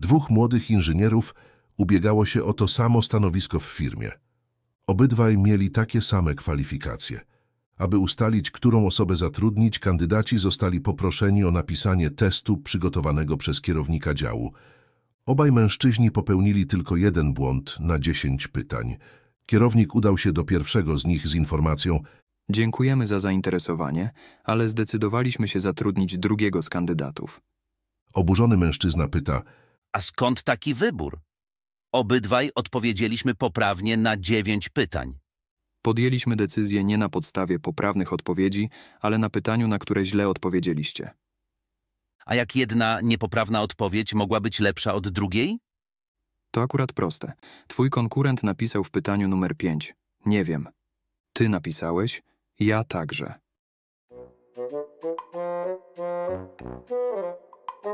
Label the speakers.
Speaker 1: Dwóch młodych inżynierów ubiegało się o to samo stanowisko w firmie. Obydwaj mieli takie same kwalifikacje. Aby ustalić, którą osobę zatrudnić, kandydaci zostali poproszeni o napisanie testu przygotowanego przez kierownika działu. Obaj mężczyźni popełnili tylko jeden błąd na dziesięć pytań. Kierownik udał się do pierwszego z nich z informacją
Speaker 2: Dziękujemy za zainteresowanie, ale zdecydowaliśmy się zatrudnić drugiego z
Speaker 1: kandydatów. Oburzony mężczyzna pyta
Speaker 3: a skąd taki wybór? Obydwaj odpowiedzieliśmy poprawnie na dziewięć pytań. Podjęliśmy decyzję
Speaker 2: nie na podstawie poprawnych odpowiedzi, ale na pytaniu, na które źle odpowiedzieliście.
Speaker 3: A jak jedna niepoprawna odpowiedź mogła być lepsza od drugiej? To akurat
Speaker 2: proste. Twój konkurent napisał w pytaniu numer 5. Nie wiem. Ty napisałeś, ja także.